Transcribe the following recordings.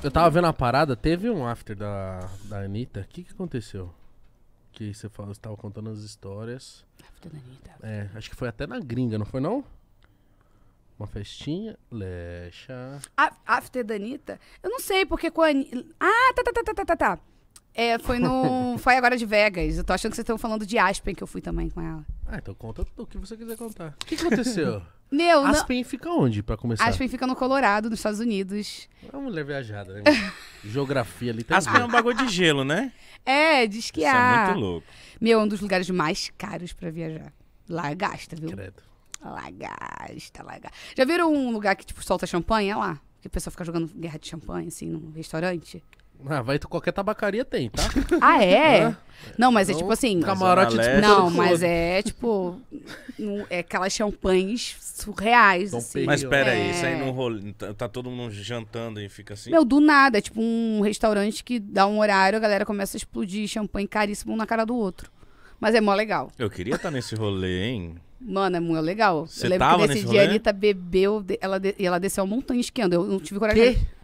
Eu tava vendo a parada, teve um after da, da Anitta. O que que aconteceu? Que você, falou, você tava contando as histórias. After da Anitta. É, acho que foi até na gringa, não foi não? Uma festinha, lecha. After da Anitta? Eu não sei, porque com a Anitta... Ah, tá, tá, tá, tá, tá, tá. tá. É, foi no. foi agora de Vegas. Eu tô achando que vocês estão falando de Aspen, que eu fui também com ela. Ah, então conta o que você quiser contar. O que aconteceu? Meu, Aspen não... fica onde, pra começar? Aspen fica no Colorado, nos Estados Unidos. É uma mulher viajada, né? Geografia ali. também. Aspen é um bagulho de gelo, né? É, de esquiar. Isso é muito louco. Meu, é um dos lugares mais caros pra viajar. Lá gasta, viu? Credo. Lá gasta, lá gasta. Já viram um lugar que, tipo, solta champanhe? É lá. Que o pessoal fica jogando guerra de champanhe, assim, num restaurante? Ah, vai, qualquer tabacaria tem, tá? Ah, é? Não, mas é tipo assim. Camarote de Não, mas é, é tipo. É aquelas champanhes surreais. assim. Mas pera aí, isso aí é. não rola. Tá, tá todo mundo jantando e fica assim? Meu, do nada. É tipo um restaurante que dá um horário, a galera começa a explodir champanhe caríssimo um na cara do outro. Mas é mó legal. Eu queria estar tá nesse rolê, hein? Mano, é muito legal. Você eu lembro que nesse dia rolê? a Anitta bebeu, ela, de, ela desceu a montanha esquiando. Eu não tive coragem. Que?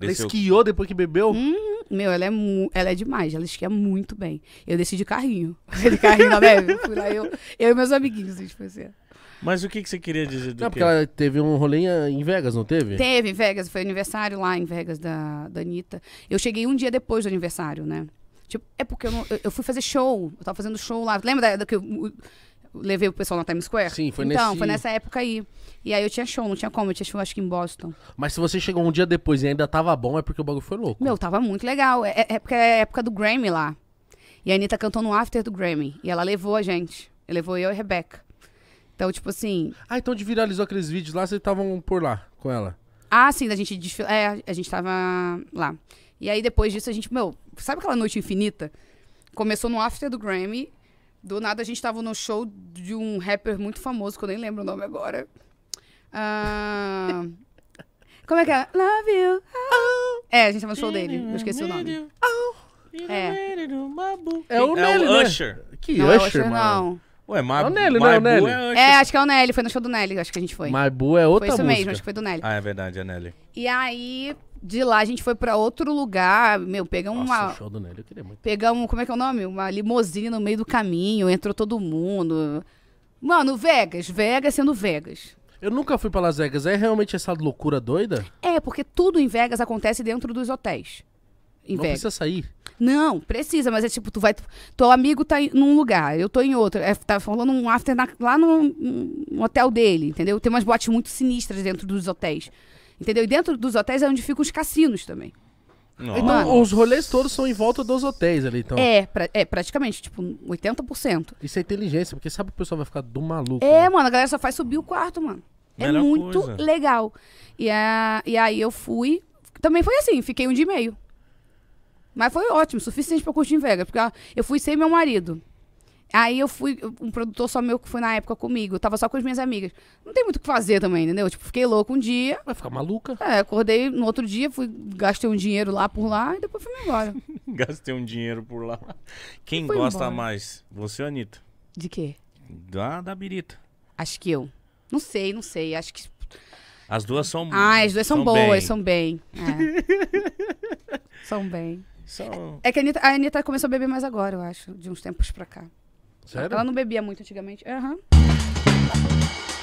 Ela esquiou depois que bebeu? Hum, meu, ela é, ela é demais, ela esquia muito bem. Eu desci de carrinho. Aquele carrinho da Fui lá, eu, eu e meus amiguinhos, a gente assim. Mas o que, que você queria dizer do Não, quê? porque ela teve um rolê eh, em Vegas, não teve? Teve, em Vegas. Foi aniversário lá em Vegas da, da Anitta. Eu cheguei um dia depois do aniversário, né? Tipo, é porque eu, não, eu, eu fui fazer show. Eu tava fazendo show lá. Lembra da, da que eu levei o pessoal na Times Square. Sim, foi então, nesse... Então, foi nessa época aí. E aí eu tinha show, não tinha como, eu tinha show acho que em Boston. Mas se você chegou um dia depois e ainda tava bom, é porque o bagulho foi louco. Meu, tava muito legal. É, é, é porque é época do Grammy lá. E a Anitta cantou no after do Grammy. E ela levou a gente. Ela levou eu e a Rebeca. Então, tipo assim... Ah, então de viralizou aqueles vídeos lá, vocês estavam por lá com ela. Ah, sim, da gente desfil... É, a gente tava lá. E aí depois disso a gente, meu, sabe aquela noite infinita? Começou no after do Grammy do nada a gente tava no show de um rapper muito famoso, que eu nem lembro o nome agora. Ah, como é que é? Love you. Oh. É, a gente tava no show dele. Eu esqueci o nome. Oh. É. É o é Nelly, né? é o Usher. Né? Que não Usher, é mano? Não. Ué, Mabu, é o Nelly, não é o Nelly? É, é, acho que é o Nelly. Foi no show do Nelly, acho que a gente foi. Mabu é outra música. Foi isso música. mesmo, acho que foi do Nelly. Ah, é verdade, é Nelly. E aí, de lá a gente foi para outro lugar, meu, pegamos Nossa, uma. Show do Nelly, eu queria muito. Pegamos, como é que é o nome? Uma limousine no meio do caminho, entrou todo mundo. Mano, Vegas, Vegas sendo Vegas. Eu nunca fui para Las Vegas, é realmente essa loucura doida? É, porque tudo em Vegas acontece dentro dos hotéis. Em não Vegas. precisa sair? Não, precisa, mas é tipo, tu vai. Tu, teu amigo tá em, num lugar, eu tô em outro. É, tá falando um after na, lá no um hotel dele, entendeu? Tem umas botes muito sinistras dentro dos hotéis. Entendeu? E dentro dos hotéis é onde ficam os cassinos também. Então, os rolês todos são em volta dos hotéis ali, então. É, pra, é praticamente, tipo, 80%. Isso é inteligência, porque sabe que o pessoal vai ficar do maluco. É, né? mano, a galera só faz subir o quarto, mano. É Melhor é muito coisa. legal. E, a, e aí eu fui. Também foi assim, fiquei um dia e meio. Mas foi ótimo, suficiente pra curtir em Vegas. Porque eu fui sem meu marido. Aí eu fui, um produtor só meu que foi na época comigo, eu tava só com as minhas amigas. Não tem muito o que fazer também, entendeu? Tipo, fiquei louco um dia. Vai ficar maluca? É, acordei no outro dia, fui, gastei um dinheiro lá por lá e depois fui embora. gastei um dinheiro por lá. Quem gosta embora. mais? Você ou Anitta? De quê? Da, da birita. Acho que eu. Não sei, não sei. Acho que. As duas são. Ah, as duas são, são boas, bem. são bem. É. são bem. São... É, é que a Anitta, a Anitta começou a beber mais agora, eu acho, de uns tempos pra cá. Sério? Ela não bebia muito antigamente. Aham. Uhum.